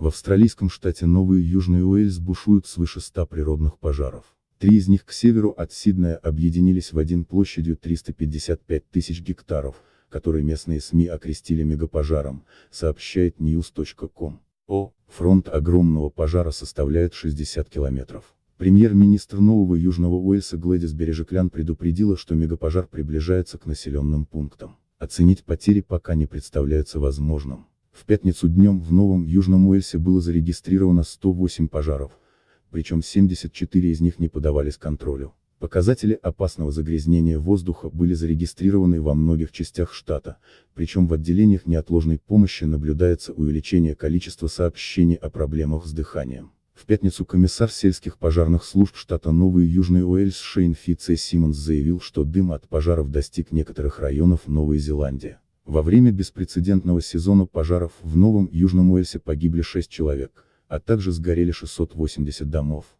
В австралийском штате Новый Южный Уэльс бушуют свыше 100 природных пожаров. Три из них к северу от Сиднея объединились в один площадью 355 тысяч гектаров, который местные СМИ окрестили мегапожаром, сообщает news.com. О, фронт огромного пожара составляет 60 километров. Премьер-министр Нового Южного Уэльса Глэдис Бережеклян предупредила, что мегапожар приближается к населенным пунктам. Оценить потери пока не представляется возможным. В пятницу днем в Новом Южном Уэльсе было зарегистрировано 108 пожаров, причем 74 из них не подавались контролю. Показатели опасного загрязнения воздуха были зарегистрированы во многих частях штата, причем в отделениях неотложной помощи наблюдается увеличение количества сообщений о проблемах с дыханием. В пятницу комиссар сельских пожарных служб штата Новый Южный Уэльс Шейн Фитце Симмонс заявил, что дым от пожаров достиг некоторых районов Новой Зеландии. Во время беспрецедентного сезона пожаров в Новом Южном Уэльсе погибли 6 человек, а также сгорели 680 домов.